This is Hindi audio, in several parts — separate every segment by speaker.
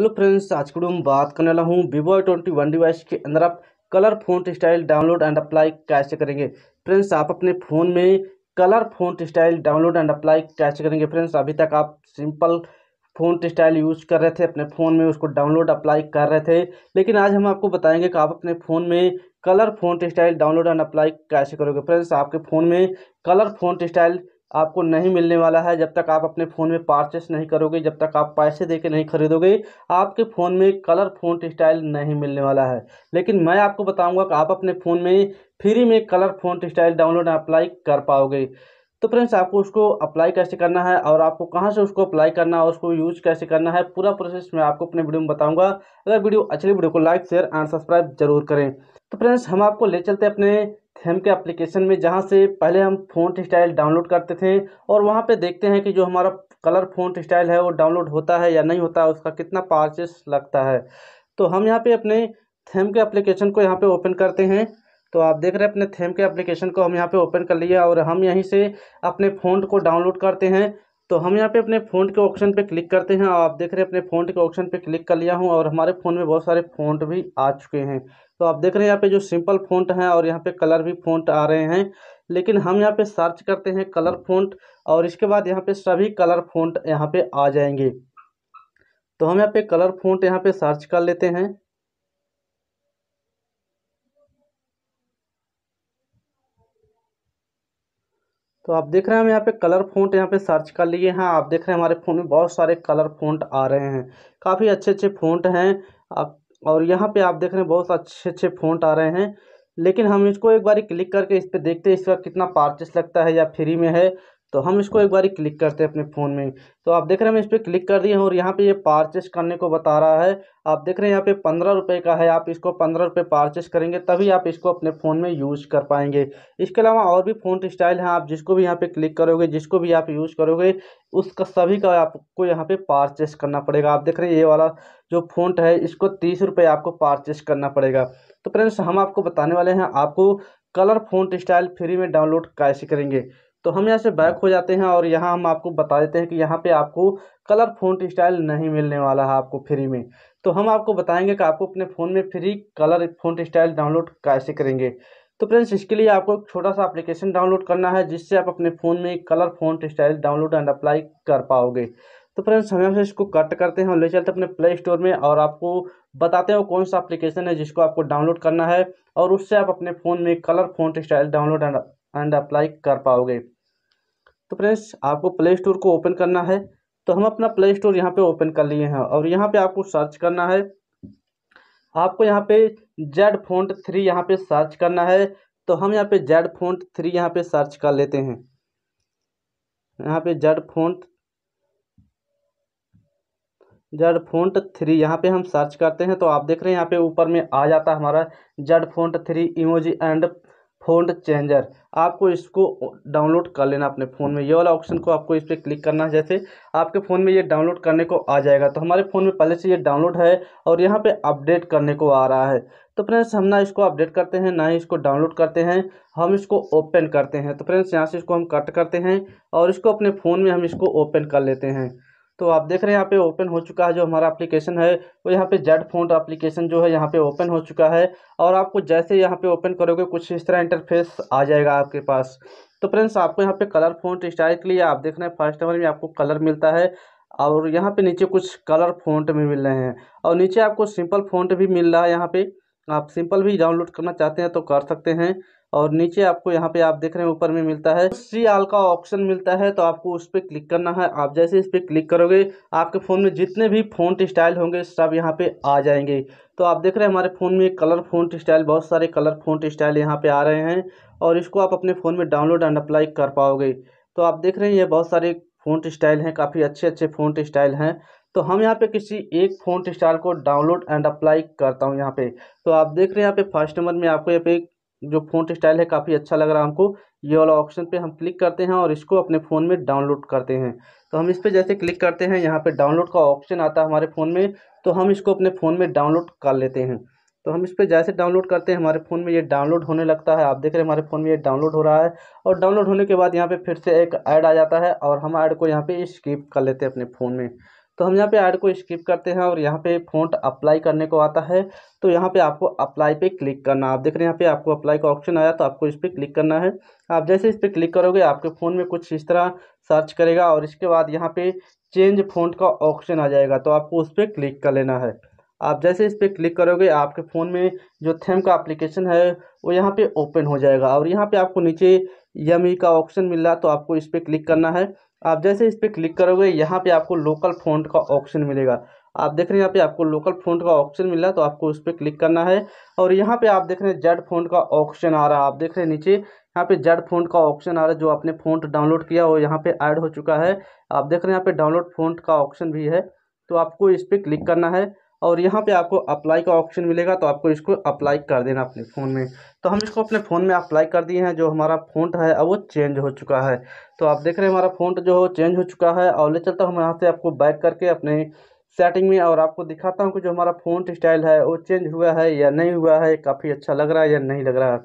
Speaker 1: हेलो फ्रेंड्स आज के वीडियो में बात करने वाला हूँ वीवो ट्वेंटी वन डिवाइस के अंदर आप colour phone style download and apply कैसे करेंगे फ्रेंड्स आप अपने फ़ोन में colour phone style download and apply कैसे करेंगे फ्रेंड्स अभी तक आप सिंपल फोन स्टाइल यूज़ कर रहे थे अपने फ़ोन में उसको डाउनलोड अप्लाई कर रहे थे लेकिन आज हम आपको बताएंगे कि आप अपने फ़ोन में colour phone style download and apply कैसे करोगे फ्रेंड्स आपके फ़ोन में कलर फोन स्टाइल आपको नहीं मिलने वाला है जब तक आप अपने फ़ोन में पार्चेस नहीं करोगे जब तक आप पैसे दे के नहीं खरीदोगे आपके फ़ोन में कलर फ़ोन स्टाइल नहीं मिलने वाला है लेकिन मैं आपको बताऊंगा कि आप अपने फ़ोन में फ्री में colour phone style download apply कर पाओगे तो फ्रेंड्स आपको उसको अप्लाई कैसे करना है और आपको कहाँ से उसको अप्लाई करना है उसको यूज कैसे करना है पूरा प्रोसेस मैं आपको अपने वीडियो में बताऊंगा अगर वीडियो अच्छी वीडियो को लाइक शेयर एंड सब्सक्राइब जरूर करें तो फ्रेंड्स हम आपको ले चलते हैं अपने थेम के एप्लीकेशन में जहाँ से पहले हम फोन स्टाइल डाउनलोड करते थे और वहाँ पे देखते हैं कि जो हमारा कलर फ़ोन स्टाइल है वो डाउनलोड होता है या नहीं होता है उसका कितना पार्चेस लगता है तो हम यहाँ पे अपने थेम के एप्लीकेशन को यहाँ पे ओपन करते हैं तो आप देख रहे हैं अपने थेम के एप्लीकेशन को हम यहाँ पे ओपन कर लिया और हम यहीं से अपने फोन को डाउनलोड करते हैं तो हम यहाँ पे अपने फ़ोन के ऑप्शन पे क्लिक करते हैं और आप देख रहे हैं अपने फ़ोन के ऑप्शन पे क्लिक कर लिया हूँ और हमारे फ़ोन में बहुत सारे फ़ोन भी आ चुके हैं तो आप देख रहे हैं यहाँ पे जो सिंपल फ़ोन हैं और यहाँ पे कलर भी फोन आ रहे हैं लेकिन हम यहाँ पे सर्च करते हैं कलर फोन और इसके बाद यहाँ पर सभी कलर फोन यहाँ पर आ जाएंगे तो हम यहाँ पे कलर फोन यहाँ पर सर्च कर लेते हैं तो आप देख रहे हैं हम यहाँ पे कलर फोन्ट यहाँ पे सर्च कर लिए हैं आप देख रहे हैं हमारे फ़ोन में बहुत सारे कलर फोन्ट आ रहे हैं काफ़ी अच्छे अच्छे फोन्ट हैं और यहाँ पे आप देख रहे हैं बहुत अच्छे अच्छे फोन्ट आ रहे हैं लेकिन हम इसको एक बार क्लिक करके इस पर देखते हैं इसका कितना पार्चेस लगता है या फ्री में है तो हम इसको एक बार क्लिक करते हैं अपने फ़ोन में तो आप देख रहे हैं हम इस पर क्लिक कर दिए हैं और यहाँ पे ये पार्चेस करने को बता रहा है आप देख रहे हैं यहाँ पे पंद्रह रुपये का है आप इसको पंद्रह रुपये पार्चेस करेंगे तभी आप इसको अपने फ़ोन में यूज़ कर पाएंगे इसके अलावा और भी फ़ोन स्टाइल हैं आप जिसको भी यहाँ पर क्लिक करोगे जिसको भी आप यूज़ करोगे उसका सभी का आपको यहाँ पर पार्चेस करना पड़ेगा आप देख रहे हैं ये वाला जो फ़ोन है इसको तीस रुपये आपको पार्चेस करना पड़ेगा तो फ्रेंड्स हम आपको बताने वाले हैं आपको कलर फ़ोन स्टाइल फ्री में डाउनलोड कैसे करेंगे तो हम यहाँ से बैक हो जाते हैं और यहाँ हम आपको बता देते हैं कि यहाँ पे आपको कलर फोन स्टाइल नहीं मिलने वाला है आपको फ्री में तो हम आपको बताएंगे कि आपको अपने फ़ोन में free colour phone style download कैसे करेंगे तो फ्रेंड्स इसके लिए आपको एक छोटा सा एप्लीकेशन डाउनलोड करना है जिससे आप अपने फ़ोन में colour phone style download and apply कर पाओगे तो फ्रेंड्स हम यहाँ से इसको कट करते हैं और ले चलते हैं अपने प्ले स्टोर में और आपको बताते हैं कौन सा एप्लीकेशन है जिसको आपको डाउनलोड करना है और उससे आप अपने फ़ोन में colour phone style download and and apply कर पाओगे तो फ्रेंड्स आपको प्ले स्टोर को ओपन करना है तो हम अपना प्ले स्टोर यहाँ पे ओपन कर लिए हैं और यहाँ पे आपको सर्च करना है आपको यहाँ पे जेड फोन्ट थ्री यहाँ पे सर्च करना है तो हम यहाँ पे जेड फोन्ट थ्री यहाँ पे सर्च कर लेते हैं यहाँ पे Z font Z font three यहाँ पे हम सर्च करते हैं तो आप देख रहे हैं यहाँ पे ऊपर में आ जाता है हमारा Z font three emoji and phone changer आपको इसको डाउनलोड कर लेना अपने फ़ोन में ये वाला ऑप्शन को आपको इस पर क्लिक करना है जैसे आपके फ़ोन में ये डाउनलोड करने को आ जाएगा तो हमारे फ़ोन में पहले से ये डाउनलोड है और यहाँ पे अपडेट करने को आ रहा है तो फ्रेंड्स हम ना इसको अपडेट करते हैं ना ही इसको डाउनलोड करते हैं हम इसको ओपन करते हैं तो फ्रेंड्स यहाँ से इसको हम कट करते हैं और इसको अपने फ़ोन में हम इसको ओपन कर लेते हैं तो आप देख रहे हैं यहाँ पे ओपन हो चुका है जो हमारा एप्लीकेशन है वो तो यहाँ पे जेड फोन एप्लीकेशन जो है यहाँ पे ओपन हो चुका है और आपको जैसे यहाँ पे ओपन करोगे कुछ इस तरह इंटरफेस आ जाएगा आपके पास तो फ्रेंड्स आपको यहाँ पे कलर फोन स्टाइल के लिए आप देख रहे हैं फर्स्ट नंबर में आपको कलर मिलता है और यहाँ पर नीचे कुछ कलर फोन भी मिल रहे हैं और नीचे आपको सिंपल फोन भी मिल रहा है यहाँ पर आप सिंपल भी डाउनलोड करना चाहते हैं तो कर सकते हैं और नीचे आपको यहाँ पे आप देख रहे हैं ऊपर में मिलता है सी आल का ऑप्शन मिलता है तो आपको उस पर क्लिक करना है आप जैसे इस पर क्लिक करोगे आपके फ़ोन में जितने भी फ़ोन स्टाइल होंगे सब यहाँ पे आ जाएंगे तो आप देख रहे हैं हमारे फ़ोन में कलर फ़ोन स्टाइल बहुत सारे कलर फ़ोन स्टाइल यहाँ पर आ रहे हैं और इसको आप अपने फ़ोन में डाउनलोड एंड अप्लाई कर पाओगे तो आप देख रहे हैं ये बहुत सारे फ़ोन स्टाइल हैं काफ़ी अच्छे अच्छे फ़ोन स्टाइल हैं तो हम यहाँ पे किसी एक फ़ोन स्टाइल को डाउनलोड एंड अप्लाई करता हूँ यहाँ पे तो आप देख रहे हैं यहाँ पे फर्स्ट नंबर में आपको यहाँ पे जो फ़ोन स्टाइल है काफ़ी अच्छा लग रहा है हमको ये वाला ऑप्शन पे हम क्लिक करते हैं और इसको अपने फ़ोन में डाउनलोड करते हैं तो हम इस पर जैसे क्लिक करते हैं यहाँ पर डाउनलोड का ऑप्शन आता है हमारे फ़ोन में तो हम इसको अपने फ़ोन में डाउनलोड कर लेते हैं तो हम इस पर जैसे डाउनलोड करते हैं हमारे फ़ोन में ये डाउनलोड होने लगता है आप देख रहे हैं हमारे फ़ोन में ये डाउनलोड हो रहा है और डाउनलोड होने के बाद यहाँ पे फिर से एक ऐड आ जाता है और हम ऐड को यहाँ पे स्किप कर लेते हैं अपने फ़ोन में तो हम यहाँ पे ऐड को स्किप करते हैं और यहाँ पे फ़ॉन्ट अप्लाई करने को आता है तो यहाँ पे आपको अप्लाई पे क्लिक करना आप देख रहे हैं यहाँ पे आपको अप्लाई का ऑप्शन आया तो आपको इस पर क्लिक करना है आप जैसे इस पर क्लिक करोगे आपके फ़ोन में कुछ इस तरह सर्च करेगा और इसके बाद यहाँ पे चेंज फ़ॉन्ट का ऑप्शन आ जाएगा तो आपको उस पर क्लिक कर लेना है आप जैसे इस पर क्लिक करोगे आपके फ़ोन में जो थेम का एप्लीकेशन है वो यहाँ पे ओपन हो जाएगा और यहाँ पे आपको नीचे यम का ऑप्शन मिल रहा है तो आपको इस पर क्लिक करना है आप जैसे इस पर क्लिक करोगे यहाँ पे आपको लोकल फ़ॉन्ट का ऑप्शन मिलेगा आप देख रहे हैं यहाँ पे आपको लोकल फ़ॉन्ट का ऑप्शन मिला तो आपको उस पर क्लिक करना है और यहाँ पे आप देख रहे हैं जेड फ़ॉन्ट का ऑप्शन आ रहा है आप देख रहे हैं नीचे यहाँ पे जेड फ़ॉन्ट का ऑप्शन आ रहा है जो आपने फ़ॉन्ट डाउनलोड किया वो यहाँ पर ऐड हो चुका है आप देख रहे हैं यहाँ पे डाउनलोड फ़ॉन्ट का ऑप्शन भी है तो आपको इस पर क्लिक करना है और यहाँ पे आपको अप्लाई का ऑप्शन मिलेगा तो आपको इसको अप्लाई कर देना अपने फ़ोन में तो हम इसको अपने फ़ोन में अप्लाई कर दिए हैं जो हमारा फ़ोन है अब वो चेंज हो चुका है तो आप देख रहे हैं हमारा फ़ोन जो चेंज हो चुका है और ले चलता हूँ हम यहाँ से आपको बैक करके अपने सेटिंग में और आपको दिखाता हूँ कि जो हमारा फ़ोन स्टाइल है वो चेंज हुआ है या नहीं हुआ है काफ़ी अच्छा लग रहा है या नहीं लग रहा है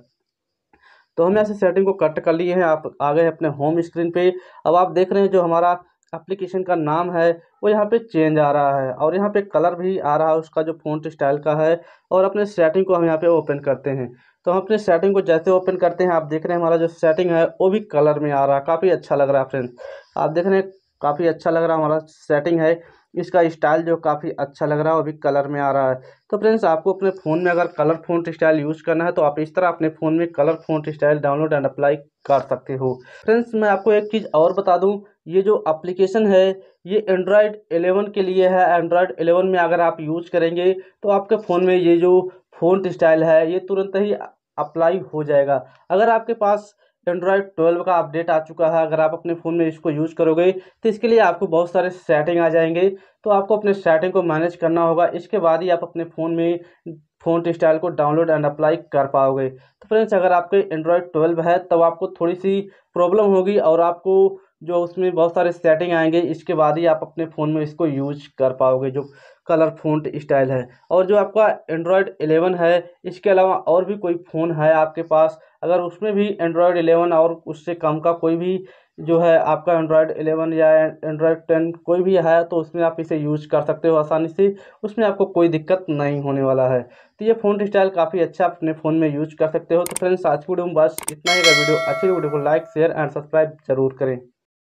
Speaker 1: तो हम यहाँ से सेटिंग को कट कर लिए हैं आप आ गए अपने होम स्क्रीन पे अब आप देख रहे हैं जो हमारा एप्लीकेशन का नाम है वो यहाँ पे चेंज आ रहा है और यहाँ पे कलर भी आ रहा है उसका जो फ़ॉन्ट स्टाइल का है और अपने सेटिंग को हम यहाँ पे ओपन करते हैं तो हम अपने सेटिंग को जैसे ओपन करते हैं आप देख रहे हैं हमारा जो सेटिंग है वो भी कलर में आ रहा है काफ़ी अच्छा लग रहा है फ्रेंड्स आप देख रहे हैं काफ़ी अच्छा लग रहा है हमारा सेटिंग है इसका स्टाइल जो काफ़ी अच्छा लग रहा है वो भी कलर में आ रहा है तो फ्रेंड्स आपको अपने फ़ोन में अगर कलर फोन स्टाइल यूज़ करना है तो आप इस तरह अपने फ़ोन में colour phone style download and apply कर सकते हो फ्रेंड्स मैं आपको एक चीज़ और बता दूं ये जो एप्लीकेशन है ये एंड्रॉयड एलेवन के लिए है एंड्रॉयड एलेवन में अगर आप यूज करेंगे तो आपके फ़ोन में ये जो फ़ोन स्टाइल है ये तुरंत ही अप्लाई हो जाएगा अगर आपके पास एंड्रॉयड ट्वेल्व का अपडेट आ चुका है अगर आप अपने फ़ोन में इसको यूज़ करोगे तो इसके लिए आपको बहुत सारे सेटिंग आ जाएंगे तो आपको अपने सेटिंग को मैनेज करना होगा इसके बाद ही आप अपने फ़ोन में फ़ोन स्टाइल को डाउनलोड एंड अप्लाई कर पाओगे तो फ्रेंड्स अगर आपके एंड्रॉयड ट्वेल्व है तब तो आपको थोड़ी सी प्रॉब्लम होगी और आपको जो उसमें बहुत सारे सेटिंग आएंगे इसके बाद ही आप अपने फ़ोन में इसको यूज कर पाओगे जो कलर फोन स्टाइल है और जो आपका एंड्रॉयड 11 है इसके अलावा और भी कोई फ़ोन है आपके पास अगर उसमें भी एंड्रॉयड एलेवन और उससे कम का कोई भी जो है आपका एंड्रॉयड एलेवन या एंड्रॉयड टेन कोई भी है तो उसमें आप इसे यूज कर सकते हो आसानी से उसमें आपको कोई दिक्कत नहीं होने वाला है तो ये फ़ोन स्टाइल काफ़ी अच्छा अपने फ़ोन में यूज कर सकते हो तो फ्रेंड्स आज की वीडियो में बस इतना ही वीडियो अच्छी वीडियो को लाइक शेयर एंड सब्सक्राइब जरूर करें